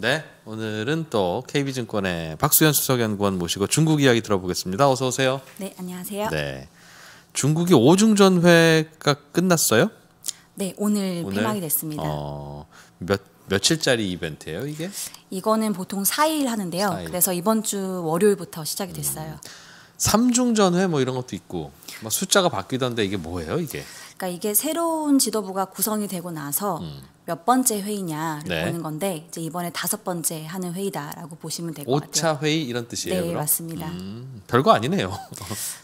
네, 오늘은 또 KB증권의 박수현 수석연구원 모시고 중국 이야기 들어보겠습니다. 어서 오세요. 네, 안녕하세요. 네, 중국이 오중전회가 끝났어요? 네, 오늘, 오늘? 폐막이 됐습니다. 어, 몇 며칠짜리 이벤트예요, 이게? 이거는 보통 4일 하는데요. 4일. 그래서 이번 주 월요일부터 시작이 됐어요. 음, 삼중전회 뭐 이런 것도 있고 막 숫자가 바뀌던데 이게 뭐예요, 이게? 그러니까 이게 새로운 지도부가 구성이 되고 나서 음. 몇 번째 회의냐를 네. 보는 건데 이제 이번에 다섯 번째 하는 회의다라고 보시면 될 것 같아요. 5차 회의 이런 뜻이에요. 네, 그럼? 맞습니다. 음, 별거 아니네요.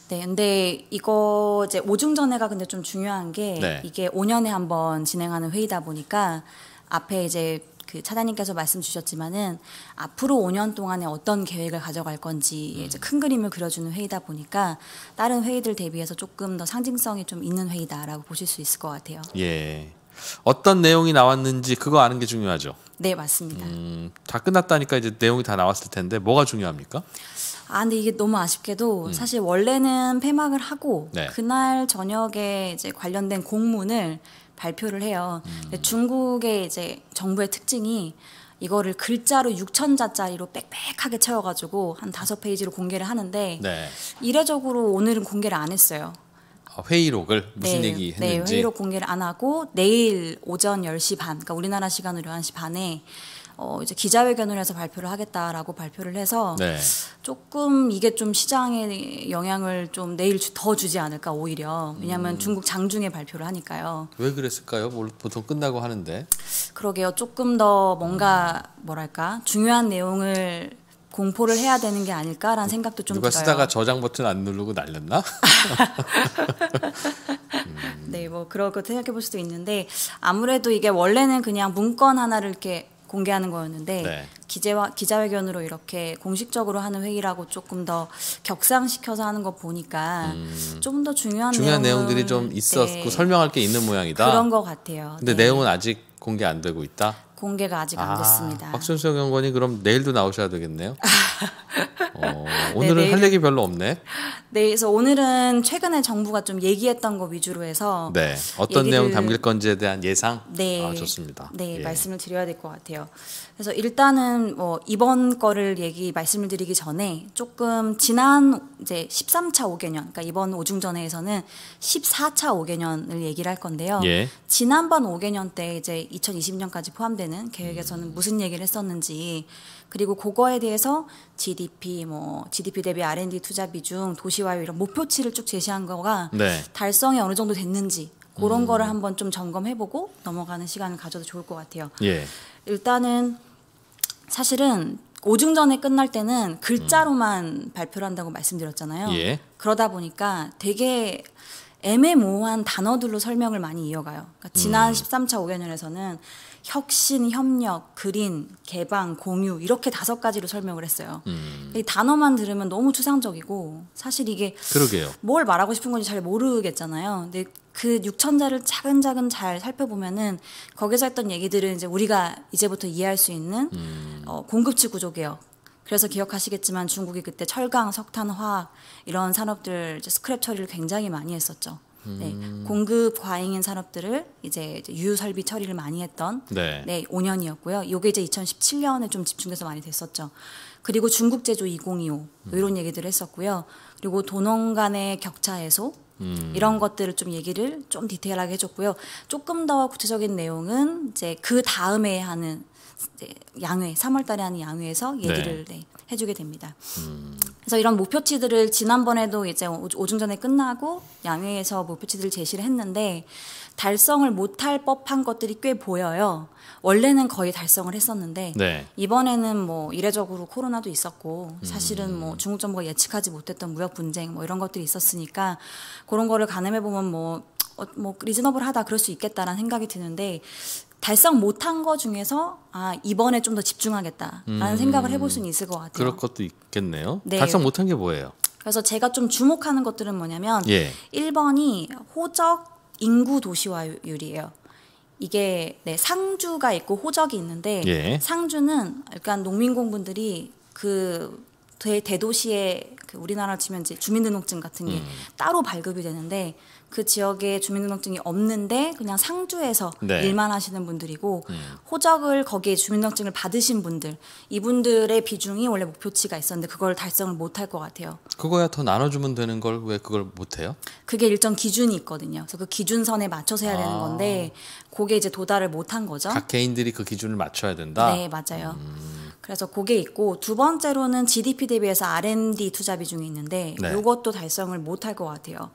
네, 근데 이거 이제 오중전회가 근데 좀 중요한 게 네. 이게 5년에 한번 진행하는 회의다 보니까 앞에 이제 그 차장님께서 말씀 주셨지만은 앞으로 5년 동안에 어떤 계획을 가져갈 건지 음. 이제 큰 그림을 그려주는 회의다 보니까 다른 회의들 대비해서 조금 더 상징성이 좀 있는 회의다라고 보실 수 있을 것 같아요. 예. 어떤 내용이 나왔는지 그거 아는 게 중요하죠. 네, 맞습니다. 음, 다 끝났다니까 이제 내용이 다 나왔을 텐데 뭐가 중요합니까? 아, 근데 이게 너무 아쉽게도 음. 사실 원래는 폐막을 하고 네. 그날 저녁에 이제 관련된 공문을 발표를 해요. 음. 중국의 이제 정부의 특징이 이거를 글자로 6천자짜리로 빽빽하게 채워가지고 한 다섯 페이지로 공개를 하는데 네. 이례적으로 오늘은 공개를 안 했어요. 아, 회의록을 무슨 네, 얘기 네, 했는지 네, 회의록 공개를 안 하고 내일 오전 10시 반, 그러니까 우리나라 시간으로 1시 반에 어 이제 기자회견을 해서 발표를 하겠다라고 발표를 해서 네. 조금 이게 좀 시장에 영향을 좀 내일 더 주지 않을까 오히려 왜냐하면 음. 중국 장중에 발표를 하니까요. 왜 그랬을까요? 보통 끝나고 하는데. 그러게요. 조금 더 뭔가 뭐랄까 중요한 내용을 공포를 해야 되는 게 아닐까라는 생각도 좀 누가 들어요. 쓰다가 저장 버튼 안 누르고 날렸나? 음. 네, 뭐 그런 것 생각해 볼 수도 있는데 아무래도 이게 원래는 그냥 문건 하나를 이렇게 공개하는 거였는데 네. 기재와 기자회견으로 이렇게 공식적으로 하는 회의라고 조금 더 격상시켜서 하는 거 보니까 음. 좀더 중요한 중요한 내용들이 좀 있었고 네. 그 설명할 게 있는 모양이다 그런 것 같아요. 근데 네. 내용은 아직 공개 안 되고 있다. 공개가 아직 안 아, 됐습니다. 박순석 연구원이 그럼 내일도 나오셔야 되겠네요. 어, 오늘은 네, 할 얘기 별로 없네. 네, 그래서 오늘은 최근에 정부가 좀 얘기했던 거 위주로 해서 네, 어떤 얘기를, 내용 담길 건지에 대한 예상. 네, 아, 좋습니다. 네, 예. 말씀을 드려야 될 것 같아요. 그래서 일단은 뭐 이번 거를 얘기 말씀을 드리기 전에 조금 지난 이제 13차 5개년, 그러니까 이번 오중전회에서는 14차 5개년을 얘기를 할 건데요. 예. 지난번 5개년 때 이제 2020년까지 포함된 되는 계획에서는 음. 무슨 얘기를 했었는지 그리고 그거에 대해서 GDP 뭐 GDP 대비 R&D 투자 비중, 도시화율 이런 목표치를 쭉 제시한 거가 네. 달성이 어느 정도 됐는지 그런 음. 거를 한번 좀 점검해보고 넘어가는 시간을 가져도 좋을 것 같아요. 예. 일단은 사실은 오중전에 끝날 때는 글자로만 음. 발표를 한다고 말씀드렸잖아요. 예. 그러다 보니까 되게 애매모호한 단어들로 설명을 많이 이어가요. 그러니까 지난 음. 13차 5개년에서는 혁신, 협력, 그린, 개방, 공유 이렇게 다섯 가지로 설명을 했어요. 음. 이 단어만 들으면 너무 추상적이고 사실 이게 그러게요. 뭘 말하고 싶은 건지 잘 모르겠잖아요. 근데 그 육천자를 차근차근 잘 살펴보면은 거기서 했던 얘기들은 이제 우리가 이제부터 이해할 수 있는 음. 어, 공급치 구조 개요 그래서 기억하시겠지만 중국이 그때 철강, 석탄, 화학 이런 산업들 스크랩 처리를 굉장히 많이 했었죠. 네, 음. 공급 과잉인 산업들을 이제 유유 설비 처리를 많이 했던 네. 네 5년이었고요. 요게 이제 2017년에 좀 집중돼서 많이 됐었죠. 그리고 중국 제조 2025 음. 이런 얘기들을 했었고요. 그리고 도농 간의 격차 해소 음. 이런 것들을 좀 얘기를 좀 디테일하게 해줬고요. 조금 더 구체적인 내용은 이제 그 다음에 하는 양회 3월달에 하는 양회에서 네. 얘기를 네. 네, 해주게 됩니다. 음. 그래서 이런 목표치들을 지난번에도 이제 오중전에 끝나고 양회에서 목표치들을 제시를 했는데 달성을 못할 법한 것들이 꽤 보여요. 원래는 거의 달성을 했었는데 네. 이번에는 뭐 이례적으로 코로나도 있었고 사실은 뭐 음. 중국 정부가 예측하지 못했던 무역 분쟁 뭐 이런 것들이 있었으니까 그런 거를 가늠해 보면 뭐 어, 뭐 리즈너블하다 그럴 수 있겠다라는 생각이 드는데 달성 못한 거 중에서 아 이번에 좀 더 집중하겠다라는 음, 생각을 해볼 수는 있을 것 같아요. 그럴 것도 있겠네요. 네. 달성 못한 게 뭐예요? 그래서 제가 좀 주목하는 것들은 뭐냐면 예. 1번이 호적 인구 도시화율이에요. 이게 네, 상주가 있고 호적이 있는데 예. 상주는 약간 농민공분들이 그 대, 대도시에 그 우리나라 치면 이제 주민등록증 같은 게 음. 따로 발급이 되는데 그 지역에 주민등록증이 없는데 그냥 상주에서 네. 일만 하시는 분들이고 음. 호적을 거기에 주민등록증을 받으신 분들 이분들의 비중이 원래 목표치가 있었는데 그걸 달성을 못할것 같아요. 그거야 더 나눠주면 되는 걸 왜 그걸 못 해요? 그게 일정 기준이 있거든요. 그래서 그 기준선에 맞춰서 해야 되는 아. 건데 그게 이제 도달을 못한 거죠. 각 개인들이 그 기준을 맞춰야 된다. 네 맞아요. 음. 그래서 그게 있고 두 번째로는 GDP 대비해서 R&D 투자 비중이 있는데 네. 이것도 달성을 못할 것 같아요.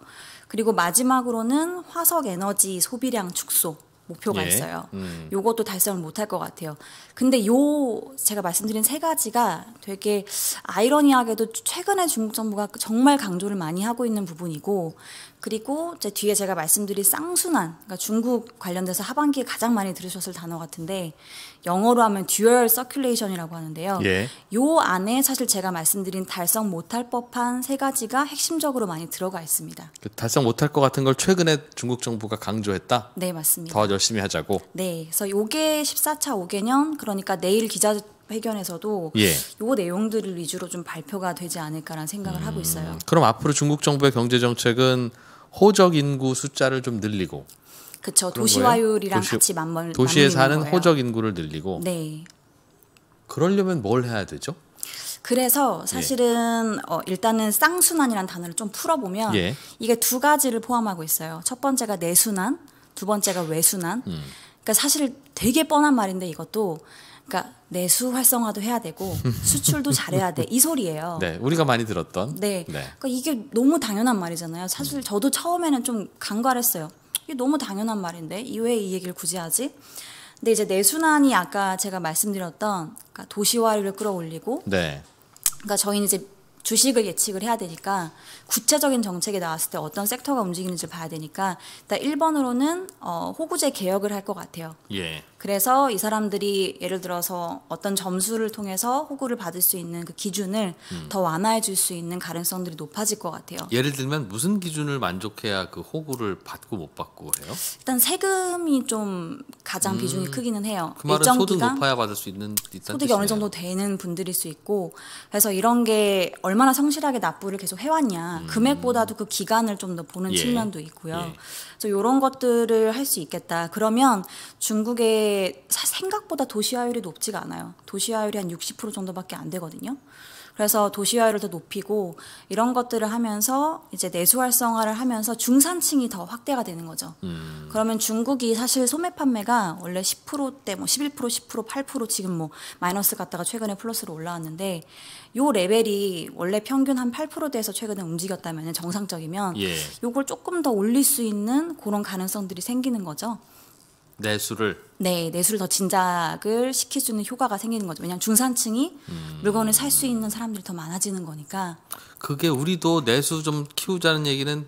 그리고 마지막으로는 화석 에너지 소비량 축소 목표가 예. 있어요. 음. 요것도 달성을 못할 것 같아요. 근데 요 제가 말씀드린 세 가지가 되게 아이러니하게도 최근에 중국 정부가 정말 강조를 많이 하고 있는 부분이고 그리고 제 뒤에 제가 말씀드린 쌍순환, 그러니까 중국 관련돼서 하반기에 가장 많이 들으셨을 단어 같은데 영어로 하면 듀얼 서큘레이션이라고 하는데요. 예. 요 안에 사실 제가 말씀드린 달성 못할 법한 세 가지가 핵심적으로 많이 들어가 있습니다. 그 달성 못할 것 같은 걸 최근에 중국 정부가 강조했다. 네, 맞습니다. 더 열심히 하자고. 네, 그래서 요게 14차 5개년 그러니까 내일 기자 회견에서도 예. 요 내용들을 위주로 좀 발표가 되지 않을까라는 생각을 음, 하고 있어요. 음, 그럼 앞으로 중국 정부의 경제 정책은 호적 인구 숫자를 좀 늘리고 그렇죠. 도시화율이랑 도시, 같이 맞물 도시에 사는 거예요. 호적 인구를 늘리고 네. 그러려면 뭘 해야 되죠? 그래서 사실은 예. 어, 일단은 쌍순환이라는 단어를 좀 풀어보면 예. 이게 두 가지를 포함하고 있어요. 첫 번째가 내순환, 두 번째가 외순환. 음. 그러니까 사실 되게 뻔한 말인데 이것도 그러니까 내수 활성화도 해야 되고 수출도 잘해야 돼 이 소리예요. 네, 우리가 많이 들었던. 네, 네. 그러니까 이게 너무 당연한 말이잖아요. 사실 음. 저도 처음에는 좀 간과했어요. 이게 너무 당연한 말인데 이왜이 얘기를 굳이 하지? 근데 이제 내수난이 아까 제가 말씀드렸던 그러니까 도시화를 끌어올리고, 네. 그러니까 저희는 이제 주식을 예측을 해야 되니까 구체적인 정책이 나왔을 때 어떤 섹터가 움직이는지 봐야 되니까 일단 1번으로는 어, 호구제 개혁을 할 것 같아요. 예. 그래서 이 사람들이 예를 들어서 어떤 점수를 통해서 호구를 받을 수 있는 그 기준을 음. 더 완화해 줄 수 있는 가능성들이 높아질 것 같아요. 예를 들면 무슨 기준을 만족해야 그 호구를 받고 못 받고 해요? 일단 세금이 좀 가장 음. 비중이 크기는 해요. 그 말은 소득 기간, 높아야 받을 수 있는 소득이 뜻이네요. 어느 정도 되는 분들일 수 있고 그래서 이런 게 얼마나 성실하게 납부를 계속 해왔냐 음. 금액보다도 그 기간을 좀 더 보는 예. 측면도 있고요. 예. 그래서 이런 것들을 할 수 있겠다. 그러면 중국의 생각보다 도시화율이 높지가 않아요. 도시화율이 한 60% 정도밖에 안 되거든요. 그래서 도시화율을 더 높이고 이런 것들을 하면서 이제 내수 활성화를 하면서 중산층이 더 확대가 되는 거죠. 음. 그러면 중국이 사실 소매 판매가 원래 10%대 뭐 11%, 10%, 8% 지금 뭐 마이너스 갔다가 최근에 플러스로 올라왔는데 요 레벨이 원래 평균 한 8%대에서 최근에 움직였다면 정상적이면 예. 요걸 조금 더 올릴 수 있는 그런 가능성들이 생기는 거죠. 내수를 네 내수를 더 진작을 시킬 수 있는 효과가 생기는 거죠. 왜냐하면 중산층이 음. 물건을 살 수 있는 사람들이 더 많아지는 거니까. 그게 우리도 내수 좀 키우자는 얘기는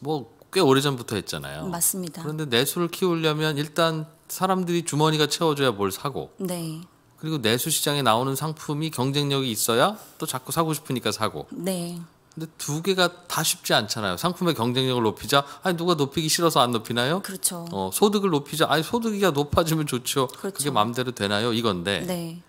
뭐 꽤 오래 전부터 했잖아요. 맞습니다. 그런데 내수를 키우려면 일단 사람들이 주머니가 채워줘야 뭘 사고. 네. 그리고 내수 시장에 나오는 상품이 경쟁력이 있어야 또 자꾸 사고 싶으니까 사고. 네. 근데 두 개가 다 쉽지 않잖아요. 상품의 경쟁력을 높이자. 아니 누가 높이기 싫어서 안 높이나요? 그렇죠. 어, 소득을 높이자. 아니 소득이가 높아지면 좋죠. 그렇죠. 그게 마음대로 되나요? 이건데. 네.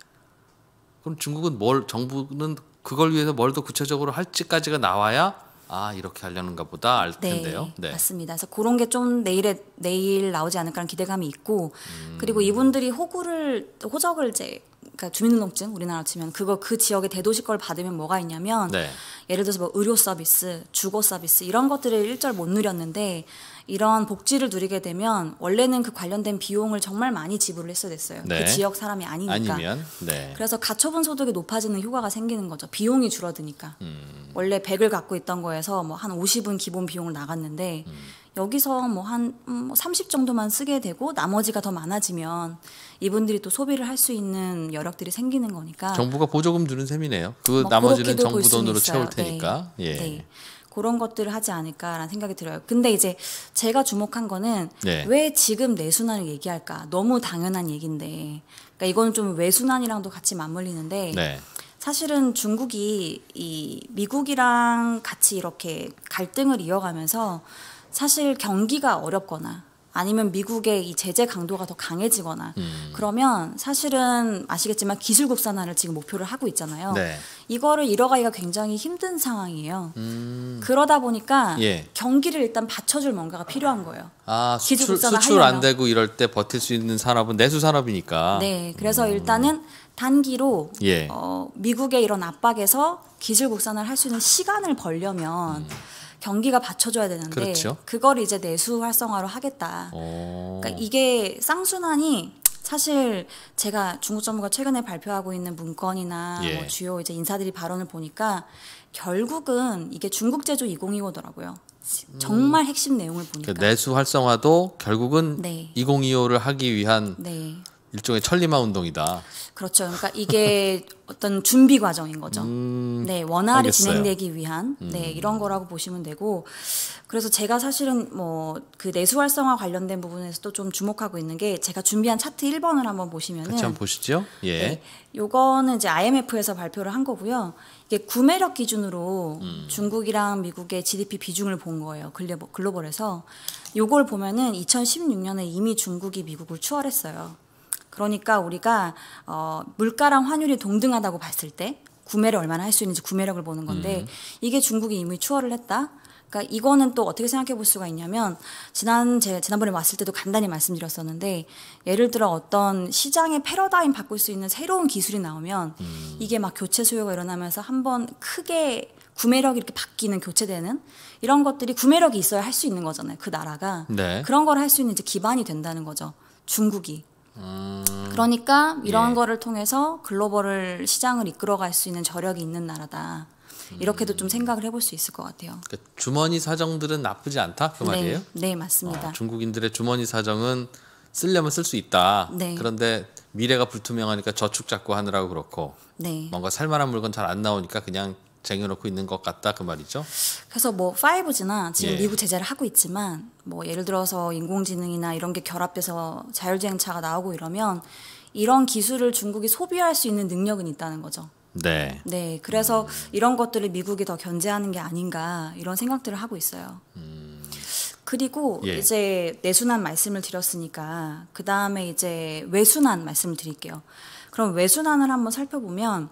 그럼 중국은 뭘 정부는 그걸 위해서 뭘 더 구체적으로 할지까지가 나와야 아 이렇게 하려는가 보다 알 네, 텐데요. 네, 네. 맞습니다. 그래서 그런 게 좀 내일에 내일 나오지 않을까라는 기대감이 있고 음. 그리고 이분들이 호구를 호적을 이제 그러니까 주민등록증 우리나라 치면 그거 그 지역의 대도시 걸 받으면 뭐가 있냐면 네. 예를 들어서 뭐 의료 서비스, 주거 서비스 이런 것들을 일절 못 누렸는데 이런 복지를 누리게 되면 원래는 그 관련된 비용을 정말 많이 지불을 했어야 됐어요. 그 네. 그 지역 사람이 아니니까. 아니면, 네. 그래서 가처분 소득이 높아지는 효과가 생기는 거죠. 비용이 줄어드니까. 음. 원래 100을 갖고 있던 거에서 뭐한 50은 기본 비용을 나갔는데 음. 여기서 뭐 한 30 음, 뭐 정도만 쓰게 되고 나머지가 더 많아지면 이분들이 또 소비를 할 수 있는 여력들이 생기는 거니까 정부가 보조금 주는 셈이네요. 그뭐 나머지는 정부 돈으로 채울 테니까. 네. 예. 네. 그런 것들을 하지 않을까라는 생각이 들어요. 근데 이제 제가 주목한 거는 네. 왜 지금 내순환을 얘기할까? 너무 당연한 얘기인데. 그러니까 이거는좀 외순환이랑도 같이 맞물리는데 네. 사실은 중국이 이 미국이랑 같이 이렇게 갈등을 이어가면서 사실 경기가 어렵거나 아니면 미국의 이 제재 강도가 더 강해지거나 음. 그러면 사실은 아시겠지만 기술 국산화를 지금 목표를 하고 있잖아요. 네. 이거를 잃어가기가 굉장히 힘든 상황이에요. 음. 그러다 보니까 예. 경기를 일단 받쳐줄 뭔가가 필요한 거예요. 아, 수출, 수출 안 되고 이럴 때 버틸 수 있는 산업은 내수 산업이니까. 네, 그래서 음. 일단은 단기로 예. 어, 미국의 이런 압박에서 기술 국산화를 할 수 있는 시간을 벌려면 음. 경기가 받쳐줘야 되는데 그렇죠. 그걸 이제 내수 활성화로 하겠다. 오. 어. 그러니까 이게 쌍순환이 사실 제가 중국 정부가 최근에 발표하고 있는 문건이나 예. 뭐 주요 이제 인사들이 발언을 보니까 결국은 이게 중국 제조 2025더라고요. 음. 정말 음. 핵심 내용을 보니까 그러니까 내수 활성화도 결국은 네. 2025를 하기 위한 네. 일종의 천리마 운동이다. 그렇죠. 그러니까 이게 어떤 준비 과정인 거죠. 음, 네, 원활히 진행되기 위한 음. 네, 이런 거라고 보시면 되고 그래서 제가 사실은 뭐 그 내수 활성화 관련된 부분에서도 좀 주목하고 있는 게 제가 준비한 차트 1번을 한번 보시면은 같이 한번 보시죠. 예. 네, 요거는 이제 IMF에서 발표를 한 거고요. 이게 구매력 기준으로 음. 중국이랑 미국의 GDP 비중을 본 거예요. 글로벌에서 요걸 보면은 2016년에 이미 중국이 미국을 추월했어요. 그러니까 우리가 어, 물가랑 환율이 동등하다고 봤을 때 구매를 얼마나 할 수 있는지 구매력을 보는 건데 음. 이게 중국이 이미 추월을 했다. 그러니까 이거는 또 어떻게 생각해 볼 수가 있냐면 지난 제 지난번에 왔을 때도 간단히 말씀드렸었는데 예를 들어 어떤 시장의 패러다임 바꿀 수 있는 새로운 기술이 나오면 음. 이게 막 교체 수요가 일어나면서 한번 크게 구매력이 이렇게 바뀌는 교체되는 이런 것들이 구매력이 있어야 할 수 있는 거잖아요. 그 나라가 네. 그런 걸 할 수 있는 이제 기반이 된다는 거죠. 중국이 아. 그러니까 이런 예. 거를 통해서 글로벌 시장을 이끌어갈 수 있는 저력이 있는 나라다. 이렇게도 음. 좀 생각을 해볼 수 있을 것 같아요. 그러니까 주머니 사정들은 나쁘지 않다 그 네. 말이에요? 네 맞습니다. 어, 중국인들의 주머니 사정은 쓸려면 쓸 수 있다. 네. 그런데 미래가 불투명하니까 저축 잡고 하느라고 그렇고 네. 뭔가 살만한 물건 잘 안 나오니까 그냥 쟁여놓고 있는 것 같다 그 말이죠. 그래서 뭐 5G나 지금 예. 미국 제재를 하고 있지만 뭐 예를 들어서 인공지능이나 이런 게 결합돼서 자율주행차가 나오고 이러면 이런 기술을 중국이 소비할 수 있는 능력은 있다는 거죠. 네. 네. 그래서 음. 이런 것들을 미국이 더 견제하는 게 아닌가 이런 생각들을 하고 있어요. 음. 그리고 예. 이제 내순환 말씀을 드렸으니까 그 다음에 이제 외순환 말씀을 드릴게요. 그럼 외순환을 한번 살펴보면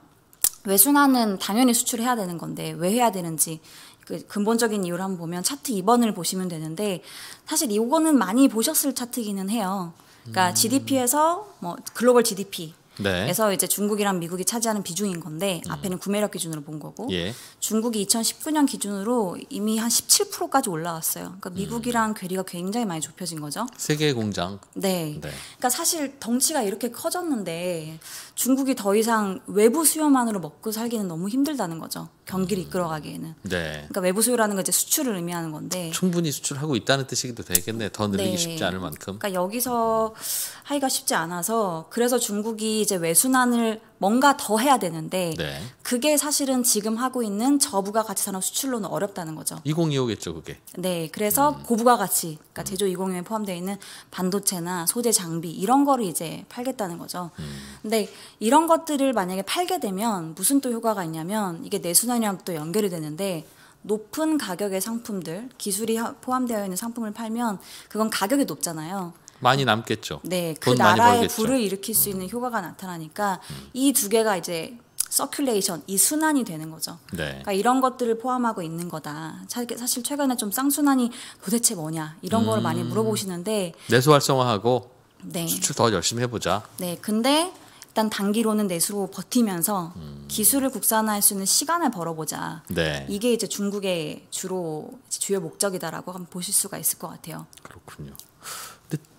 외순환은 당연히 수출해야 되는 건데 왜 해야 되는지 그 근본적인 이유를 한번 보면 차트 2번을 보시면 되는데 사실 이거는 많이 보셨을 차트기는 해요. 그러니까 음. GDP에서 뭐 글로벌 GDP 네. 그래서 이제 중국이랑 미국이 차지하는 비중인 건데 음. 앞에는 구매력 기준으로 본 거고 예. 중국이 2019년 기준으로 이미 한 17%까지 올라왔어요. 그러니까 음. 미국이랑 괴리가 굉장히 많이 좁혀진 거죠. 세계 공장. 네. 네. 그러니까 사실 덩치가 이렇게 커졌는데 중국이 더 이상 외부 수요만으로 먹고 살기는 너무 힘들다는 거죠. 경기를 음. 이끌어가기에는. 네. 그러니까 외부 수요라는 건 이제 수출을 의미하는 건데. 충분히 수출하고 있다는 뜻이기도 되겠네. 더 늘리기 네. 쉽지 않을 만큼. 그러니까 여기서 하기가 쉽지 않아서 그래서 중국이 이제 외순환을 뭔가 더 해야 되는데 네. 그게 사실은 지금 하고 있는 저부가 가치 산업 수출로는 어렵다는 거죠. 2025겠죠, 그게. 네, 그래서 음. 고부가 가치, 그러니까 제조 2025에 포함되어 있는 반도체나 소재 장비 이런 거를 이제 팔겠다는 거죠. 음. 근데 이런 것들을 만약에 팔게 되면 무슨 또 효과가 있냐면 이게 내수난이랑 또 연결이 되는데 높은 가격의 상품들, 기술이 포함되어 있는 상품을 팔면 그건 가격이 높잖아요. 많이 남겠죠. 네, 그 나라의 불을 일으킬 수 있는 효과가 나타나니까 음. 이두 개가 이제 서큘레이션 이 순환이 되는 거죠. 네. 그러니까 이런 것들을 포함하고 있는 거다. 사실 최근에 좀 쌍순환이 도대체 뭐냐 이런 음. 많이 물어보시는데 내수 활성화하고 네. 수출 더 열심히 해보자. 네, 근데 일단 단기로는 내수로 버티면서 음. 기술을 국산화할 수 있는 시간을 벌어보자. 네. 이게 이제 중국의 주로 주요 목적이다라고 한번 보실 수가 있을 것 같아요. 그렇군요.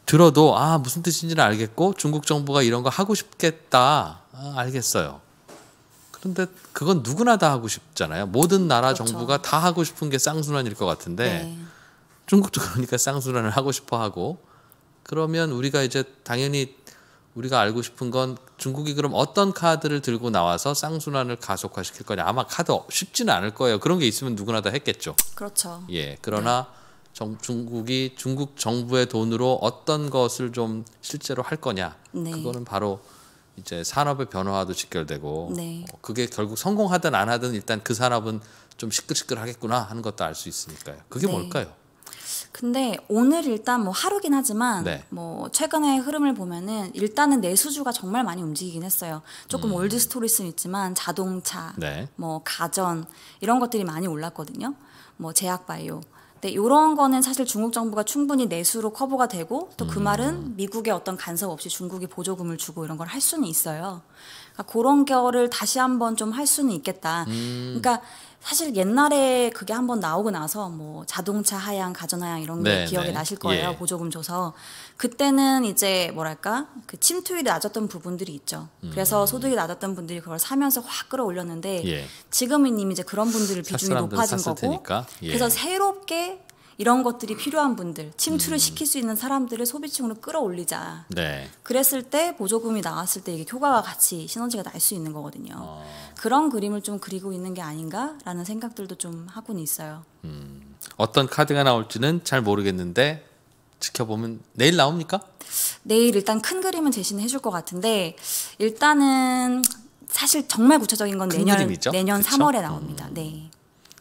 들어도 아 무슨 뜻인지는 알겠고 중국 정부가 이런 거 하고 싶겠다 아, 알겠어요. 그런데 그건 누구나 다 하고 싶잖아요. 모든 나라 그렇죠. 정부가 다 하고 싶은 게 쌍순환일 것 같은데 네. 중국도 그러니까 쌍순환을 하고 싶어 하고 그러면 우리가 이제 당연히 우리가 알고 싶은 건 중국이 그럼 어떤 카드를 들고 나와서 쌍순환을 가속화시킬 거냐 아마 카드 쉽지는 않을 거예요. 그런 게 있으면 누구나 다 했겠죠. 그렇죠. 예 그러나. 네. 정, 중국이 중국 정부의 돈으로 어떤 것을 좀 실제로 할 거냐 네. 그거는 바로 이제 산업의 변화와도 직결되고 네. 어, 그게 결국 성공하든 안 하든 일단 그 산업은 좀 시끌시끌하겠구나 하는 것도 알 수 있으니까요. 그게 네. 뭘까요? 근데 오늘 일단 뭐 하루긴 하지만 네. 뭐 최근의 흐름을 보면은 일단은 내수주가 정말 많이 움직이긴 했어요. 조금 음. 올드 스토리스는 있지만 자동차, 네. 뭐 가전 이런 것들이 많이 올랐거든요. 뭐 제약바이오 네, 이런 거는 사실 중국 정부가 충분히 내수로 커버가 되고 또그 음. 말은 미국의 어떤 간섭 없이 중국이 보조금을 주고 이런 걸 할 수는 있어요. 그러니까 그런 거를 다시 한번 좀 할 수는 있겠다. 음. 그러니까 사실 옛날에 그게 한번 나오고 나서 뭐 자동차 하향, 가전 하향 이런 게 네, 기억이 네. 나실 거예요. 예. 보조금 줘서 그때는 이제 뭐랄까 그 침투율이 낮았던 부분들이 있죠. 음. 그래서 소득이 낮았던 분들이 그걸 사면서 확 끌어올렸는데 예. 지금은 이미 이제 그런 분들을 비중이 높아진 거고. 예. 그래서 새롭게 이런 것들이 필요한 분들 침투를 음. 시킬 수 있는 사람들을 소비층으로 끌어올리자. 네. 그랬을 때 보조금이 나왔을 때 이게 효과와 같이 시너지가 날 수 있는 거거든요. 어. 그런 그림을 좀 그리고 있는 게 아닌가라는 생각들도 좀 하고는 있어요. 음. 어떤 카드가 나올지는 잘 모르겠는데 지켜보면 내일 나옵니까? 내일 일단 큰 그림은 대신 해줄 것 같은데 일단은 사실 정말 구체적인 건 내년 그림이죠? 내년 그쵸? 3월에 음. 나옵니다. 음. 네.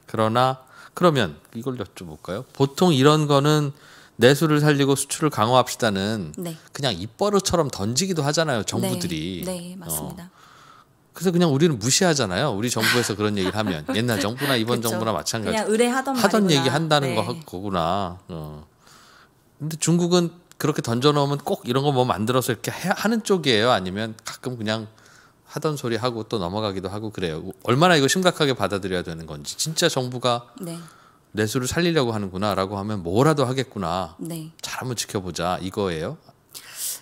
그러나 그러면 이걸 여쭤볼까요? 보통 이런 거는 내수를 살리고 수출을 강화합시다는 네. 그냥 입버릇처럼 던지기도 하잖아요 네. 정부들이. 네, 네 맞습니다. 어. 그래서 그냥 우리는 무시하잖아요. 우리 정부에서 그런 얘기를 하면 옛날 정부나 이번 그렇 정부나 마찬가지. 그냥 의뢰하던 하던 말이구나. 얘기 한다는 네. 거, 구나 어. 근데 중국은 그렇게 던져놓으면 꼭 이런 거 뭐 만들어서 이렇게 하는 쪽이에요. 아니면 가끔 그냥 하던 소리 하고 또 넘어가기도 하고 그래요. 얼마나 이거 심각하게 받아들여야 되는 건지 진짜 정부가 네. 내수를 살리려고 하는구나라고 하면 뭐라도 하겠구나. 네. 잘 한번 지켜보자 이거예요.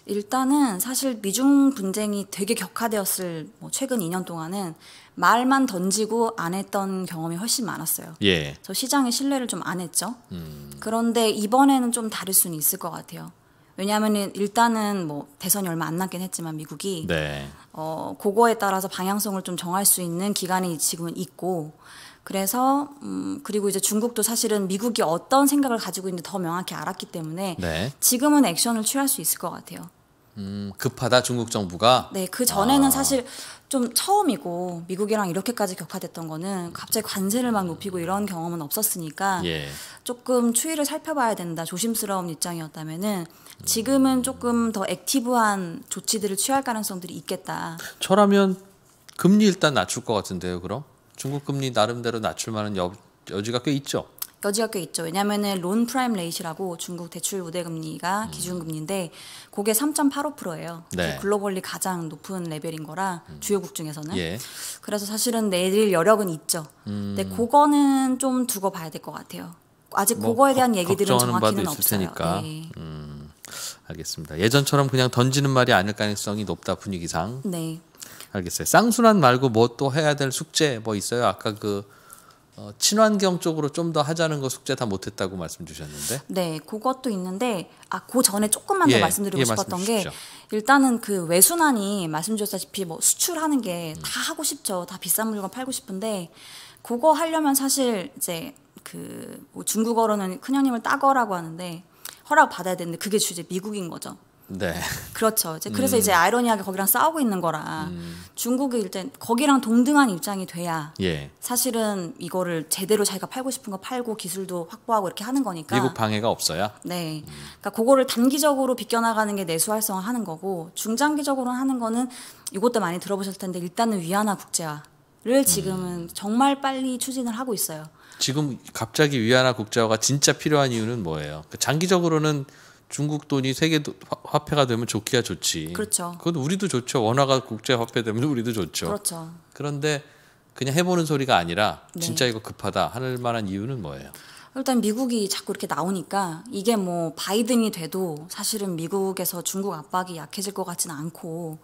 일단은 사실 미중 분쟁이 되게 격화되었을 뭐 최근 2년 동안은 말만 던지고 안 했던 경험이 훨씬 많았어요. 예. 저 시장의 신뢰를 좀 안 했죠. 음. 그런데 이번에는 좀 다를 수는 있을 것 같아요. 왜냐하면은 일단은 뭐 대선이 얼마 안 남긴 했지만 미국이 네. 어 그거에 따라서 방향성을 좀 정할 수 있는 기간이 지금은 있고 그래서 음 그리고 이제 중국도 사실은 미국이 어떤 생각을 가지고 있는지 더 명확히 알았기 때문에 네. 지금은 액션을 취할 수 있을 것 같아요. 음 급하다 중국 정부가. 네그 전에는 아. 사실 좀 처음이고 미국이랑 이렇게까지 격화됐던 거는 갑자기 관세를 막 높이고 이런 경험은 없었으니까 예. 조금 추이를 살펴봐야 된다 조심스러운 입장이었다면은 지금은 조금 더 액티브한 조치들을 취할 가능성들이 있겠다. 저라면 금리 일단 낮출 것 같은데요. 그럼 중국 금리 나름대로 낮출 만한 여, 여지가 꽤 있죠. 여지가 꽤 있죠. 왜냐하면은 론 프라임 레이시라고 중국 대출 우대 금리가 음. 기준 금리인데 그게 3.85%예요. 네. 글로벌리 가장 높은 레벨인 거라 음. 주요국 중에서는. 예. 그래서 사실은 내릴 여력은 있죠. 음. 근데 그거는 좀 두고 봐야 될 것 같아요. 아직 뭐 그거에 대한 얘기들은 정확히는 없어요. 네. 음, 알겠습니다. 예전처럼 그냥 던지는 말이 아닐 가능성이 높다 분위기상. 네. 알겠어요. 쌍순환 말고 뭐 또 해야 될 숙제 뭐 있어요? 아까 그 어, 친환경 쪽으로 좀 더 하자는 거 숙제 다 못했다고 말씀 주셨는데. 네, 그것도 있는데 아그 전에 조금만 더 예, 말씀드리고 예, 싶었던 게 일단은 그 외순환이 말씀드렸다시피 뭐 수출하는 게다 음. 하고 싶죠, 다 비싼 물건 팔고 싶은데 그거 하려면 사실 이제 그뭐 중국어로는 큰형님을 따거라고 하는데 허락 받아야 되는데 그게 주제 미국인 거죠. 네. 그렇죠. 이제 음. 그래서 음. 이제 아이러니하게 거기랑 싸우고 있는 거라 음. 중국이 일단 거기랑 동등한 입장이 돼야 예. 사실은 이거를 제대로 자기가 팔고 싶은 거 팔고 기술도 확보하고 이렇게 하는 거니까 미국 방해가 없어야. 네. 음. 그러니까 그거를 단기적으로 비껴나가는 게 내수 활성화하는 거고 중장기적으로 하는 거는 이것도 많이 들어보셨을 텐데 일단은 위안화 국제화를 음. 지금은 정말 빨리 추진을 하고 있어요. 지금 갑자기 위안화 국제화가 진짜 필요한 이유는 뭐예요? 그 장기적으로는 중국 돈이 세계 화폐가 되면 좋기야 좋지. 그렇죠. 그건 우리도 좋죠. 원화가 국제 화폐 되면 우리도 좋죠. 그렇죠. 그런데 그냥 해보는 소리가 아니라 네. 진짜 이거 급하다 할 만한 이유는 뭐예요? 일단 미국이 자꾸 이렇게 나오니까 이게 뭐 바이든이 돼도 사실은 미국에서 중국 압박이 약해질 것 같지는 않고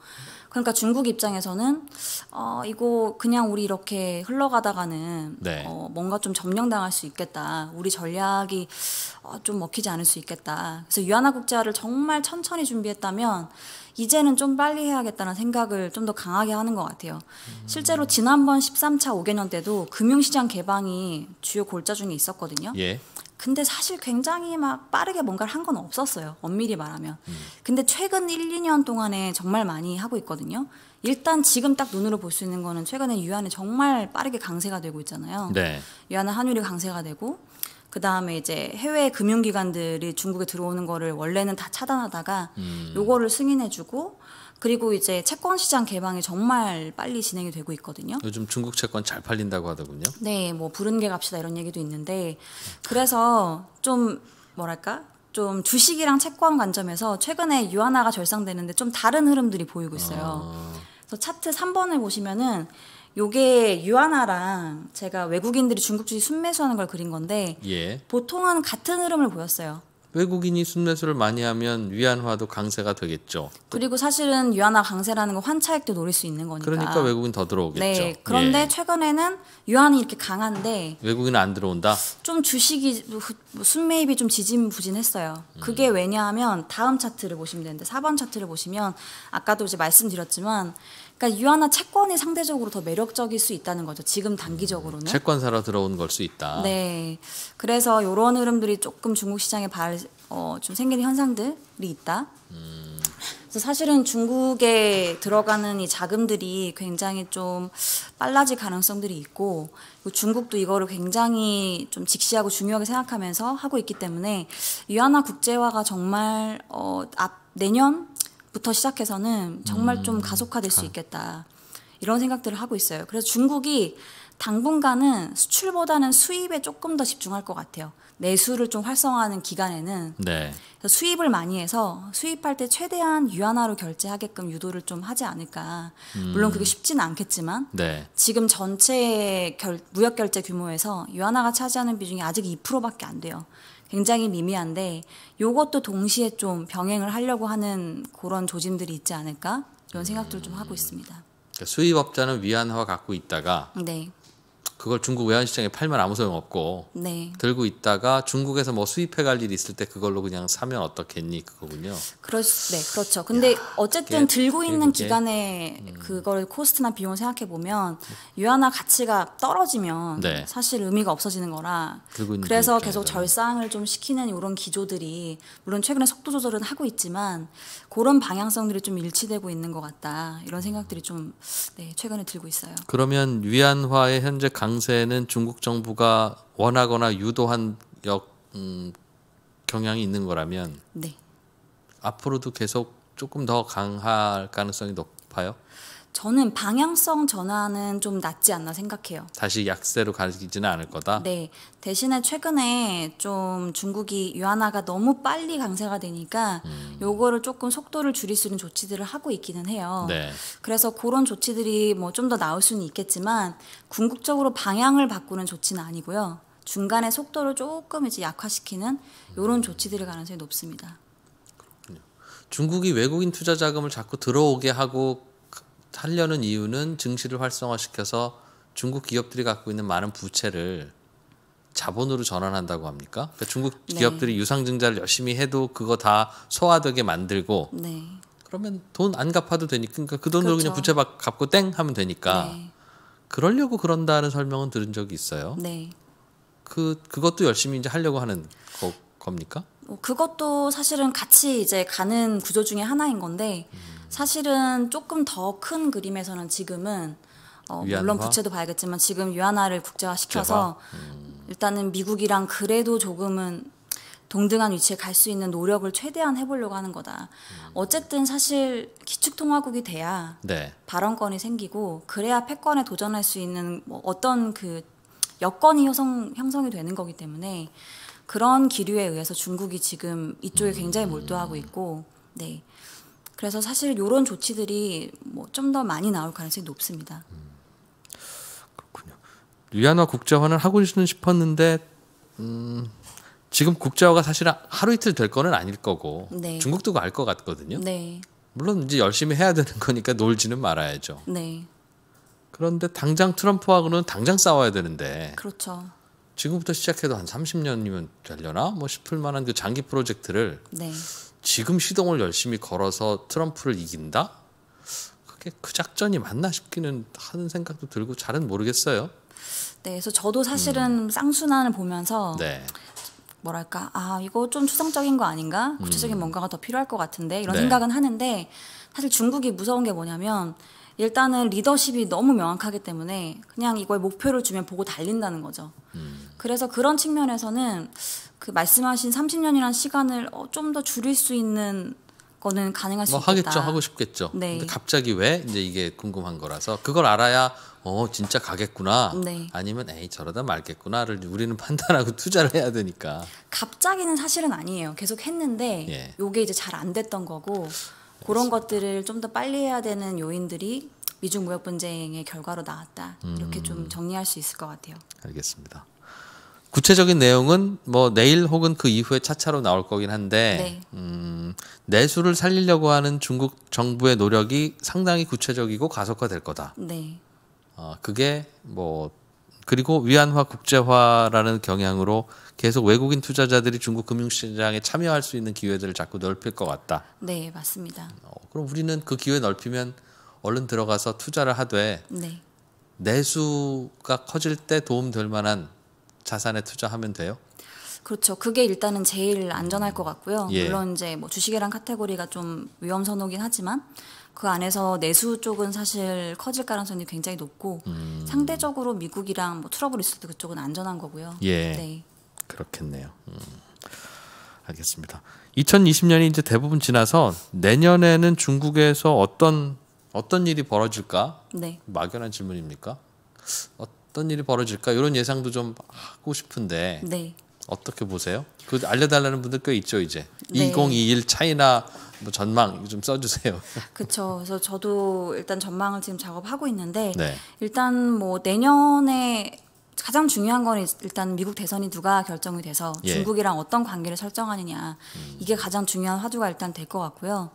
그러니까 중국 입장에서는 어 이거 그냥 우리 이렇게 흘러가다가는 네. 어 뭔가 좀 점령당할 수 있겠다 우리 전략이 어좀 먹히지 않을 수 있겠다 그래서 유한화국자를 정말 천천히 준비했다면 이제는 좀 빨리 해야겠다는 생각을 좀 더 강하게 하는 것 같아요. 음. 실제로 지난번 13차 5개년 때도 금융시장 개방이 주요 골자 중에 있었거든요. 예. 근데 사실 굉장히 막 빠르게 뭔가를 한 건 없었어요. 엄밀히 말하면. 음. 근데 최근 1, 2년 동안에 정말 많이 하고 있거든요. 일단 지금 딱 눈으로 볼 수 있는 거는 최근에 유한에 정말 빠르게 강세가 되고 있잖아요. 네. 유한은한율이 강세가 되고 그 다음에 이제 해외 금융기관들이 중국에 들어오는 거를 원래는 다 차단하다가 음. 요거를 승인해주고 그리고 이제 채권 시장 개방이 정말 빨리 진행이 되고 있거든요. 요즘 중국 채권 잘 팔린다고 하더군요. 네, 뭐 부른 게 갑시다 이런 얘기도 있는데 그래서 좀 뭐랄까 좀 주식이랑 채권 관점에서 최근에 유한화가 절상되는데 좀 다른 흐름들이 보이고 있어요. 아. 그래서 차트 3번을 보시면은 요게 유아나랑 제가 외국인들이 중국 주식 순매수하는 걸 그린 건데 예. 보통은 같은 흐름을 보였어요. 외국인이 순매수를 많이 하면 위안화도 강세가 되겠죠. 그리고 사실은 위안화 강세라는 건 환차익도 노릴 수 있는 거니까. 그러니까 외국인 더 들어오겠죠. 네. 그런데 예. 최근에는 위안이 이렇게 강한데 외국인은 안 들어온다. 좀 주식이 뭐 순매입이 좀 지진부진했어요. 음. 그게 왜냐하면 다음 차트를 보시면 되는데 4번 차트를 보시면 아까도 이제 말씀드렸지만 그러니까 유아나 채권이 상대적으로 더 매력적일 수 있다는 거죠. 지금 단기적으로는. 채권사로 들어온 걸 수 있다. 네. 그래서 이런 흐름들이 조금 중국 시장에 발, 어, 좀 생기는 현상들이 있다. 음. 그래서 사실은 중국에 들어가는 이 자금들이 굉장히 좀 빨라질 가능성들이 있고 중국도 이거를 굉장히 좀 직시하고 중요하게 생각하면서 하고 있기 때문에 유아나 국제화가 정말 어, 앞 내년 부터 시작해서는 정말 음. 좀 가속화될 수 있겠다. 이런 생각들을 하고 있어요. 그래서 중국이 당분간은 수출보다는 수입에 조금 더 집중할 것 같아요. 내수를 좀 활성화하는 기간에는 네. 수입을 많이 해서 수입할 때 최대한 유한화로 결제하게끔 유도를 좀 하지 않을까. 음. 물론 그게 쉽지는 않겠지만 네. 지금 전체 무역 결제 규모에서 유한화가 차지하는 비중이 아직 2%밖에 안 돼요. 굉장히 미미한데 요것도 동시에 좀 병행을 하려고 하는 그런 조짐들이 있지 않을까 이런 생각들을 좀 하고 있습니다. 그러니까 수입업자는 위안화 갖고 있다가 네. 그걸 중국 외환시장에 팔면 아무 소용 없고 네. 들고 있다가 중국에서 뭐 수입해 갈 일이 있을 때 그걸로 그냥 사면 어떻겠니 그거군요. 그렇 네 그렇죠. 근데 야, 어쨌든 들고 있는 기간에 음. 그걸 코스트나 비용 을 생각해 보면 유한화 가치가 떨어지면 네. 사실 의미가 없어지는 거라 그래서 계속 네. 절상을 좀 시키는 이런 기조들이 물론 최근에 속도 조절은 하고 있지만 그런 방향성들이 좀 일치되고 있는 것 같다 이런 생각들이 좀 네, 최근에 들고 있어요. 그러면 유한화의 현재 강 강세는 중국 정부가 원하거나 유도한 역 음, 경향이 있는 거라면 네. 앞으로도 계속 조금 더 강할 가능성이 높아요. 저는 방향성 전환은 좀 낫지 않나 생각해요. 다시 약세로 가지지는 않을 거다. 네. 대신에 최근에 좀 중국이 유한화가 너무 빨리 강세가 되니까 음. 요거를 조금 속도를 줄일 수 있는 조치들을 하고 있기는 해요. 네. 그래서 그런 조치들이 뭐 좀 더 나올 수는 있겠지만 궁극적으로 방향을 바꾸는 조치는 아니고요. 중간에 속도를 조금 이제 약화시키는 요런 조치들의 가능성이 높습니다. 중국이 외국인 투자 자금을 자꾸 들어오게 하고 하려는 이유는 증시를 활성화시켜서 중국 기업들이 갖고 있는 많은 부채를 자본으로 전환한다고 합니까? 그러니까 중국 네. 기업들이 네. 유상증자를 열심히 해도 그거 다 소화되게 만들고 네. 그러면 돈 안 갚아도 되니까 그러니까 그 돈으로 그렇죠. 그냥 부채 갚고 땡 하면 되니까 네. 그러려고 그런다는 설명은 들은 적이 있어요. 네. 그 그것도 열심히 이제 하려고 하는 거, 겁니까? 뭐 그것도 사실은 같이 이제 가는 구조 중에 하나인 건데 음. 사실은 조금 더 큰 그림에서는 지금은 어, 물론 부채도 봐야겠지만 지금 유안화를 국제화시켜서 음. 일단은 미국이랑 그래도 조금은 동등한 위치에 갈 수 있는 노력을 최대한 해보려고 하는 거다. 음. 어쨌든 사실 기축통화국이 돼야 네. 발언권이 생기고 그래야 패권에 도전할 수 있는 뭐 어떤 그 여건이 형성, 형성이 되는 거기 때문에 그런 기류에 의해서 중국이 지금 이쪽에 굉장히 몰두하고 음. 있고 네. 그래서 사실 이런 조치들이 뭐 좀 더 많이 나올 가능성이 높습니다. 위안화 국제화는 하고 싶었는데 음, 지금 국제화가 사실 하루 이틀 될 거는 아닐 거고 네. 중국도 알것 같거든요. 네. 물론 이제 열심히 해야 되는 거니까 놀지는 말아야죠. 네. 그런데 당장 트럼프하고는 당장 싸워야 되는데. 그렇죠. 지금부터 시작해도 한 30년이면 되려나? 뭐 싶을 만한 그 장기 프로젝트를 네. 지금 시동을 열심히 걸어서 트럼프를 이긴다? 그게 그 작전이 맞나 싶기는 하는 생각도 들고 잘은 모르겠어요. 네, 그래서 저도 사실은 음. 쌍순환을 보면서 네. 뭐랄까 아 이거 좀 추상적인 거 아닌가 음. 구체적인 음. 뭔가가 더 필요할 것 같은데 이런 네. 생각은 하는데 사실 중국이 무서운 게 뭐냐면 일단은 리더십이 너무 명확하기 때문에 그냥 이거에 목표를 주면 보고 달린다는 거죠. 음. 그래서 그런 측면에서는 그 말씀하신 30년이란 시간을 어, 좀더 줄일 수 있는 거는 가능할 뭐수 뭐 있겠다. 하겠죠, 하고 싶겠죠. 네. 근데 갑자기 왜 이제 이게 궁금한 거라서 그걸 알아야 어 진짜 가겠구나. 네. 아니면 에이 저러다 말겠구나를 우리는 판단하고 투자를 해야 되니까. 갑자기는 사실은 아니에요. 계속 했는데 예. 요게 이제 잘 안 됐던 거고 그런 것들을 좀 더 빨리 해야 되는 요인들이 미중 무역 분쟁의 결과로 나왔다. 이렇게 좀 음. 정리할 수 있을 것 같아요. 알겠습니다. 구체적인 내용은 뭐 내일 혹은 그 이후에 차차로 나올 거긴 한데 네. 음, 내수를 살리려고 하는 중국 정부의 노력이 상당히 구체적이고 가속화될 거다. 네. 어, 그게 뭐 그리고 위안화 국제화라는 경향으로 계속 외국인 투자자들이 중국 금융시장에 참여할 수 있는 기회들을 자꾸 넓힐 것 같다. 네, 맞습니다. 어, 그럼 우리는 그 기회 넓히면 얼른 들어가서 투자를 하되 네. 내수가 커질 때 도움될 만한 자산에 투자하면 돼요? 그렇죠. 그게 일단은 제일 안전할 것 같고요. 예. 물론 이제 뭐 주식이란 카테고리가 좀 위험 선호긴 하지만 그 안에서 내수 쪽은 사실 커질 가능성이 굉장히 높고 음. 상대적으로 미국이랑 뭐 트러블 있을 때 그쪽은 안전한 거고요. 예. 네. 그렇겠네요. 음. 알겠습니다. 2020년이 이제 대부분 지나서 내년에는 중국에서 어떤 어떤 일이 벌어질까? 네. 막연한 질문입니까? 어, 어떤 일이 벌어질까 이런 예상도 좀 하고 싶은데 네. 어떻게 보세요? 그 알려달라는 분들 꽤 있죠 이제 네. 2021 차이나 뭐 전망 좀 써주세요. 그렇죠. 그래서 저도 일단 전망을 지금 작업하고 있는데 네. 일단 뭐 내년에 가장 중요한 건 일단 미국 대선이 누가 결정이 돼서 예. 중국이랑 어떤 관계를 설정하느냐 음. 이게 가장 중요한 화두가 일단 될 것 같고요.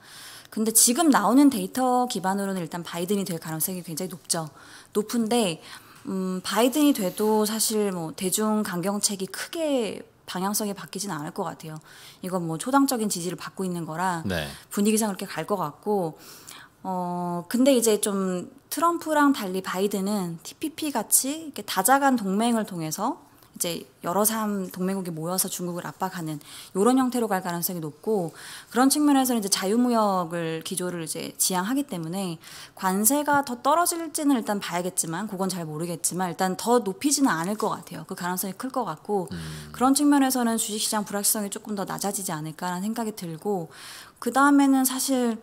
근데 지금 나오는 데이터 기반으로는 일단 바이든이 될 가능성이 굉장히 높죠. 높은데 음, 바이든이 돼도 사실 뭐 대중 강경책이 크게 방향성이 바뀌진 않을 것 같아요. 이건 뭐 초당적인 지지를 받고 있는 거라 네. 분위기상 그렇게 갈 것 같고 어 근데 이제 좀 트럼프랑 달리 바이든은 TPP 같이 이렇게 다자간 동맹을 통해서 이제 여러 삼 동맹국이 모여서 중국을 압박하는 이런 형태로 갈 가능성이 높고 그런 측면에서는 이제 자유무역을 기조를 이제 지향하기 때문에 관세가 더 떨어질지는 일단 봐야겠지만 그건 잘 모르겠지만 일단 더 높이지는 않을 것 같아요. 그 가능성이 클 것 같고 음. 그런 측면에서는 주식시장 불확실성이 조금 더 낮아지지 않을까라는 생각이 들고 그 다음에는 사실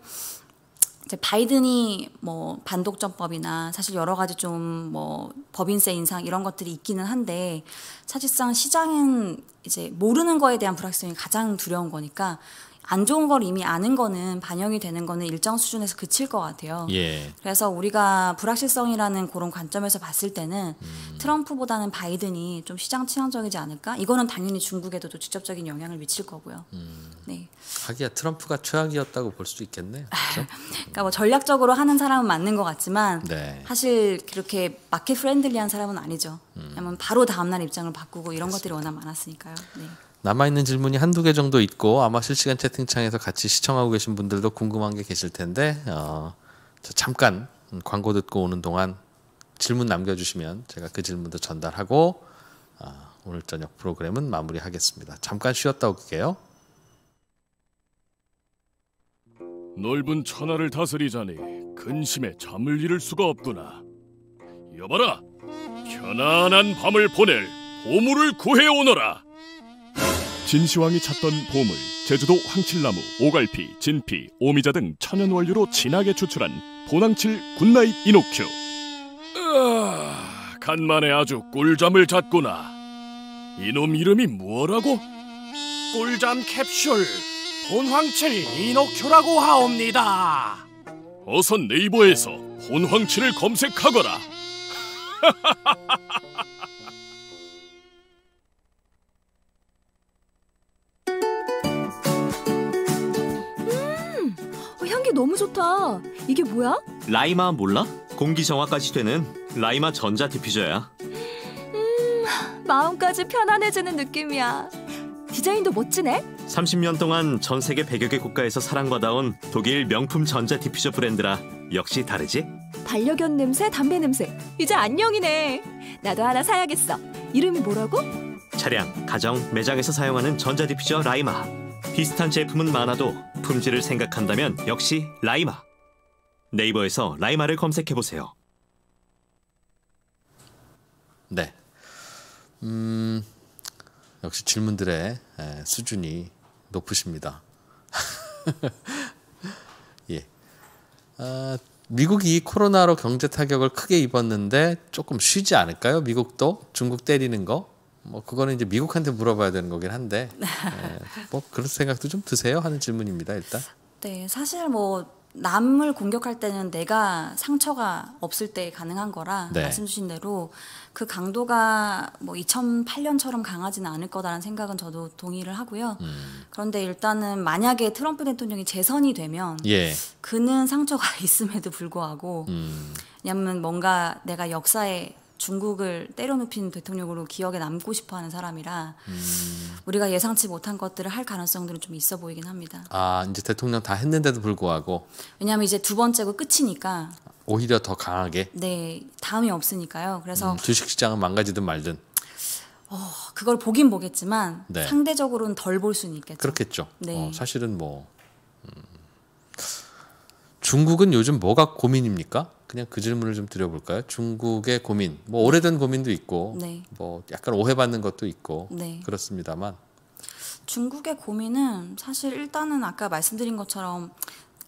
이제 바이든이 뭐 반독점법이나 사실 여러 가지 좀 뭐 법인세 인상 이런 것들이 있기는 한데 사실상 시장은 이제 모르는 거에 대한 불확실성이 가장 두려운 거니까 안 좋은 걸 이미 아는 거는 반영이 되는 거는 일정 수준에서 그칠 것 같아요. 예. 그래서 우리가 불확실성이라는 그런 관점에서 봤을 때는 음. 트럼프보다는 바이든이 좀 시장 친화적이지 않을까? 이거는 당연히 중국에도 직접적인 영향을 미칠 거고요. 음. 네. 하기야 트럼프가 최악이었다고 볼 수도 있겠네. 그렇죠? 그러니까 뭐 전략적으로 하는 사람은 맞는 것 같지만 네. 사실 그렇게 마켓 프렌들리한 사람은 아니죠. 음. 왜냐면 바로 다음날 입장을 바꾸고 이런 그렇습니다. 것들이 워낙 많았으니까요. 네. 남아있는 질문이 한두 개 정도 있고 아마 실시간 채팅창에서 같이 시청하고 계신 분들도 궁금한 게 계실 텐데 어, 잠깐 광고 듣고 오는 동안 질문 남겨주시면 제가 그 질문도 전달하고 어, 오늘 저녁 프로그램은 마무리하겠습니다. 잠깐 쉬었다 올게요. 넓은 천하를 다스리자니 근심에 잠을 이룰 수가 없구나. 여봐라, 편안한 밤을 보낼 보물을 구해오너라. 진시황이 찾던 보물, 제주도 황칠나무, 오갈피, 진피, 오미자 등 천연 원료로 진하게 추출한 보낭칠 굿나잇 이노큐. 아 간만에 아주 꿀잠을 잤구나. 이놈 이름이 뭐라고? 꿀잠 캡슐 본황칠 이노큐라고 하옵니다. 어서 네이버에서 본황칠을 검색하거라. 신다 이게 뭐야? 라이마 몰라? 공기 정화까지 되는 라이마 전자 디퓨저야. 음, 마음까지 편안해지는 느낌이야. 디자인도 멋지네. 30년 동안 전 세계 100여 개 국가에서 사랑받아온 독일 명품 전자 디퓨저 브랜드라 역시 다르지? 반려견 냄새, 담배 냄새. 이제 안녕이네. 나도 하나 사야겠어. 이름이 뭐라고? 차량, 가정, 매장에서 사용하는 전자 디퓨저 라이마. 비슷한 제품은 많아도 품질을 생각한다면 역시 라이마. 네이버에서 라이마를 검색해 보세요. 네. 음, 역시 질문들의 수준이 높으십니다. 예. 아, 미국이 코로나로 경제 타격을 크게 입었는데 조금 쉬지 않을까요? 미국도 중국 때리는 거? 뭐 그거는 이제 미국한테 물어봐야 되는 거긴 한데 네, 뭐 그런 생각도 좀 드세요 하는 질문입니다 일단. 네 사실 뭐 남을 공격할 때는 내가 상처가 없을 때 가능한 거라 네. 말씀 주신 대로 그 강도가 뭐 2008년처럼 강하지는 않을 거다라는 생각은 저도 동의를 하고요. 음. 그런데 일단은 만약에 트럼프 대통령이 재선이 되면 예. 그는 상처가 있음에도 불구하고 음. 왜냐하면 뭔가 내가 역사에 중국을 때려눕힌 대통령으로 기억에 남고 싶어하는 사람이라 음. 우리가 예상치 못한 것들을 할 가능성들은 좀 있어 보이긴 합니다. 아 이제 대통령 다 했는데도 불구하고 왜냐하면 이제 두 번째고 끝이니까 오히려 더 강하게 네 다음이 없으니까요. 그래서 음, 주식시장은 망가지든 말든 어, 그걸 보긴 보겠지만 네. 상대적으로는 덜 볼 수는 있겠죠. 그렇겠죠. 네. 어, 사실은 뭐 음. 중국은 요즘 뭐가 고민입니까? 그냥 그 질문을 좀 드려볼까요? 중국의 고민, 뭐 오래된 고민도 있고, 네. 뭐 약간 오해받는 것도 있고 네. 그렇습니다만 중국의 고민은 사실 일단은 아까 말씀드린 것처럼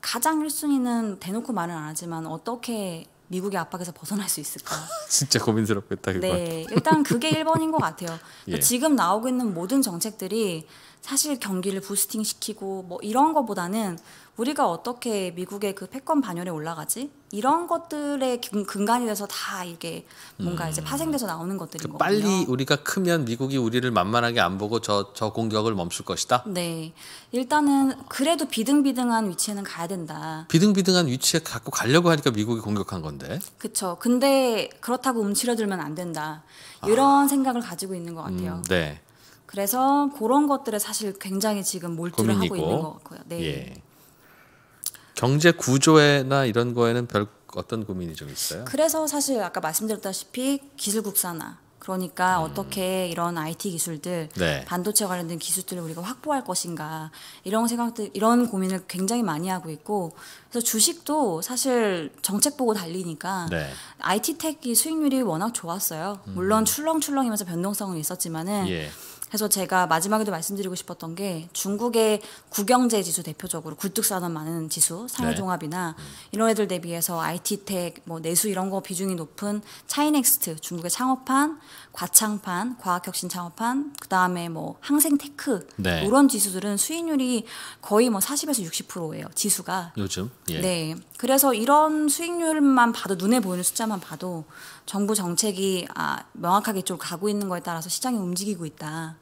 가장 1순위는 대놓고 말은 안 하지만 어떻게 미국의 압박에서 벗어날 수 있을까? 진짜 고민스럽겠다 이거. 네, 일단 그게 1번인 것 같아요. 예. 지금 나오고 있는 모든 정책들이 사실 경기를 부스팅시키고 뭐 이런 거보다는 우리가 어떻게 미국의 그 패권 반열에 올라가지? 이런 것들의 근간이 돼서 다 이게 뭔가 음. 이제 파생돼서 나오는 것들인 그거요 빨리 우리가 크면 미국이 우리를 만만하게 안 보고 저, 저 공격을 멈출 것이다? 네. 일단은 그래도 비등비등한 위치에는 가야 된다. 비등비등한 위치에 갖고 가려고 하니까 미국이 공격한 건데. 그렇죠. 근데 그렇다고 움츠려들면 안 된다. 아. 이런 아. 생각을 가지고 있는 것 같아요. 음, 네. 그래서 그런 것들에 사실 굉장히 지금 몰두를 고민이고. 하고 있는 것 같고요. 네. 예. 경제 구조에나 이런 거에는 별 어떤 고민이 좀 있어요? 그래서 사실 아까 말씀드렸다시피 기술 국산화 그러니까 음. 어떻게 이런 IT 기술들, 네. 반도체 관련된 기술들을 우리가 확보할 것인가 이런 생각들, 이런 고민을 굉장히 많이 하고 있고 그래서 주식도 사실 정책 보고 달리니까 네. IT 테크 수익률이 워낙 좋았어요. 음. 물론 출렁출렁이면서 변동성은 있었지만은. 예. 그래서 제가 마지막에도 말씀드리고 싶었던 게 중국의 국영재 지수 대표적으로 굴뚝산업 많은 지수 상해종합이나 네. 이런 애들 대비해서 IT텍 뭐 내수 이런 거 비중이 높은 차이넥스트 중국의 창업판 과창판 과학혁신 창업판 그다음에 뭐 항생테크 네. 이런 지수들은 수익률이 거의 뭐 40에서 60%예요 지수가 요즘 예. 네 그래서 이런 수익률만 봐도 눈에 보이는 숫자만 봐도 정부 정책이 아, 명확하게 이 가고 있는 거에 따라서 시장이 움직이고 있다.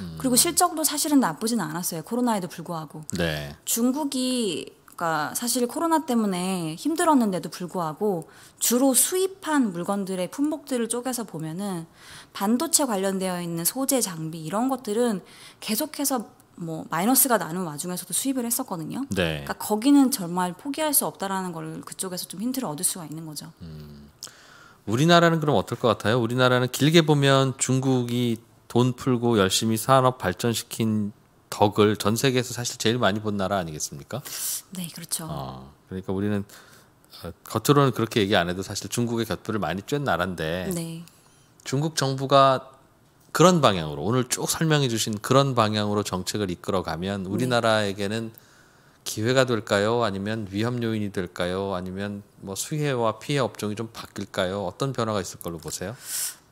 음. 그리고 실적도 사실은 나쁘진 않았어요. 코로나에도 불구하고. 네. 중국이 그러니까 사실 코로나 때문에 힘들었는데도 불구하고 주로 수입한 물건들의 품목들을 쪼개서 보면은 반도체 관련되어 있는 소재 장비 이런 것들은 계속해서 뭐 마이너스가 나는 와중에서도 수입을 했었거든요. 네. 그러니까 거기는 정말 포기할 수 없다라는 걸 그쪽에서 좀 힌트를 얻을 수가 있는 거죠. 음. 우리나라는 그럼 어떨 것 같아요? 우리나라는 길게 보면 중국이 돈 풀고 열심히 산업 발전시킨 덕을 전 세계에서 사실 제일 많이 본 나라 아니겠습니까? 네, 그렇죠. 어, 그러니까 우리는 어, 겉으로는 그렇게 얘기 안 해도 사실 중국의 곁불을 많이 쬐 나라인데 네. 중국 정부가 그런 방향으로 오늘 쭉 설명해 주신 그런 방향으로 정책을 이끌어가면 우리나라에게는 네. 기회가 될까요? 아니면 위험 요인이 될까요? 아니면 뭐 수혜와 피해 업종이 좀 바뀔까요? 어떤 변화가 있을 걸로 보세요?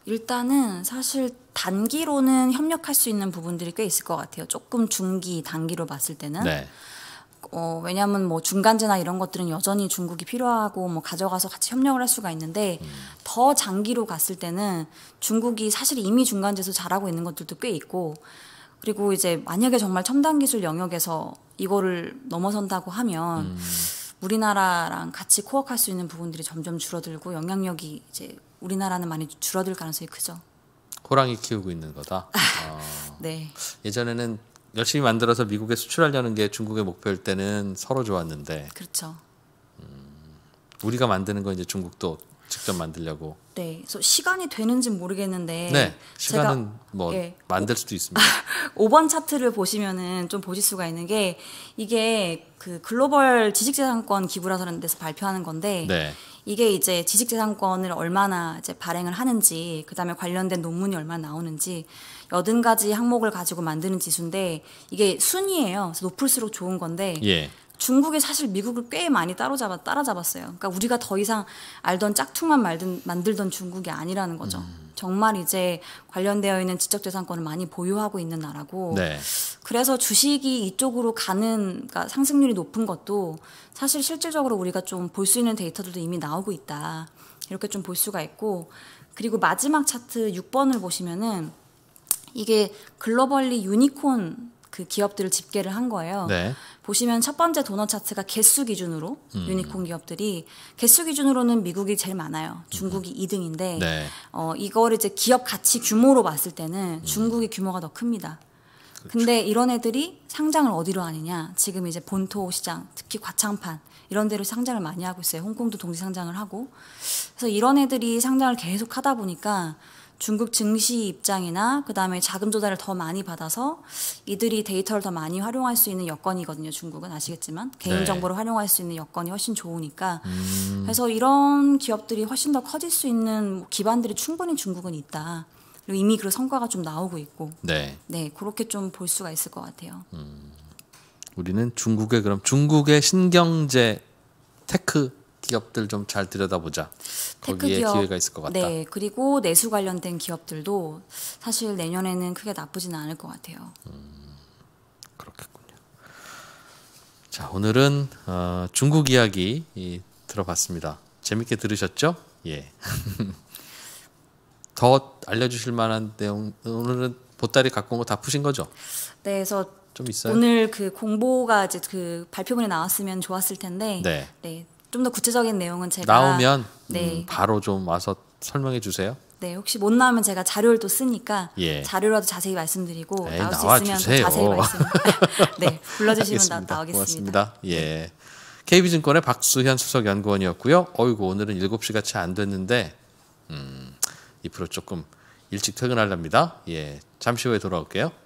일단은 사실 단기로는 협력할 수 있는 부분들이 꽤 있을 것 같아요. 조금 중기, 단기로 봤을 때는. 네. 어, 왜냐하면 뭐 중간재나 이런 것들은 여전히 중국이 필요하고 뭐 가져가서 같이 협력을 할 수가 있는데 음. 더 장기로 갔을 때는 중국이 사실 이미 중간재에서 잘하고 있는 것들도 꽤 있고 그리고 이제 만약에 정말 첨단 기술 영역에서 이거를 넘어선다고 하면 음. 우리나라랑 같이 코어할 수 있는 부분들이 점점 줄어들고 영향력이 이제 우리나라는 많이 줄어들 가능성이 크죠. 호랑이 키우고 있는 거다. 아, 어. 네. 예전에는 열심히 만들어서 미국에 수출하려는 게 중국의 목표일 때는 서로 좋았는데. 그렇죠. 음, 우리가 만드는 건 이제 중국도 직접 만들려고. 네, 그래서 시간이 되는지 모르겠는데. 네, 시간은 뭐 예, 만들 수도 있습니다. 5번 차트를 보시면은 좀 보실 수가 있는 게 이게 그 글로벌 지식재산권 기구라는 서 데서 발표하는 건데. 네. 이게 이제 지식재산권을 얼마나 이제 발행을 하는지, 그 다음에 관련된 논문이 얼마나 나오는지, 여든 가지 항목을 가지고 만드는 지수인데, 이게 순위예요 그래서 높을수록 좋은 건데, 예. 중국이 사실 미국을 꽤 많이 따로잡아, 따라잡았어요. 그러니까 우리가 더 이상 알던 짝퉁만 말든, 만들던 중국이 아니라는 거죠. 음. 정말 이제 관련되어 있는 지적재산권을 많이 보유하고 있는 나라고. 네. 그래서 주식이 이쪽으로 가는 그러니까 상승률이 높은 것도 사실 실질적으로 우리가 좀 볼 수 있는 데이터들도 이미 나오고 있다. 이렇게 좀 볼 수가 있고. 그리고 마지막 차트 6번을 보시면은 이게 글로벌리 유니콘 그 기업들을 집계를 한 거예요. 네. 보시면 첫 번째 도넛 차트가 개수 기준으로 음. 유니콘 기업들이 개수 기준으로는 미국이 제일 많아요. 중국이 음. 2등인데 네. 어, 이거를 이제 기업 가치 규모로 봤을 때는 음. 중국의 규모가 더 큽니다. 그렇죠. 근데 이런 애들이 상장을 어디로 하느냐? 지금 이제 본토 시장, 특히 과창판 이런 데로 상장을 많이 하고 있어요. 홍콩도 동시 상장을 하고. 그래서 이런 애들이 상장을 계속 하다 보니까 중국 증시 입장이나 그다음에 자금 조달을 더 많이 받아서 이들이 데이터를 더 많이 활용할 수 있는 여건이거든요. 중국은 아시겠지만 개인 네. 정보를 네. 활용할 수 있는 여건이 훨씬 좋으니까 음. 그래서 이런 기업들이 훨씬 더 커질 수 있는 기반들이 충분히 중국은 있다. 그리고 이미 그 성과가 좀 나오고 있고 네, 네 그렇게 좀 볼 수가 있을 것 같아요. 음. 우리는 중국의 그럼 중국의 신경제 테크 기업들 좀 잘 들여다보자. 거기에 기업, 기회가 있을 것 같다. 네, 그리고 내수 관련된 기업들도 사실 내년에는 크게 나쁘진 않을 것 같아요. 음, 그렇겠군요. 자, 오늘은 어, 중국 이야기 들어봤습니다. 재밌게 들으셨죠? 예. 더 알려주실 만한 내용 오늘은 보따리 갖고 온 거 다 푸신 거죠? 네, 그래서 오늘 그 공보가 이제 그 발표문에 나왔으면 좋았을 텐데, 네, 네 좀더 구체적인 내용은 제가 나오면 네. 음, 바로 좀 와서 설명해 주세요. 네, 혹시 못 나오면 제가 자료를 또 쓰니까 예. 자료라도 자세히 말씀드리고 에이, 나올 수 있으면 자세히 말씀. 네, 불러주시면 나, 나오겠습니다. 고 예. KB증권의 박수현 수석 연구원이었고요. 어이구 오늘은 7시 같이 안 됐는데 음, 이 프로 조금 일찍 퇴근하랍니다 예, 잠시 후에 돌아올게요.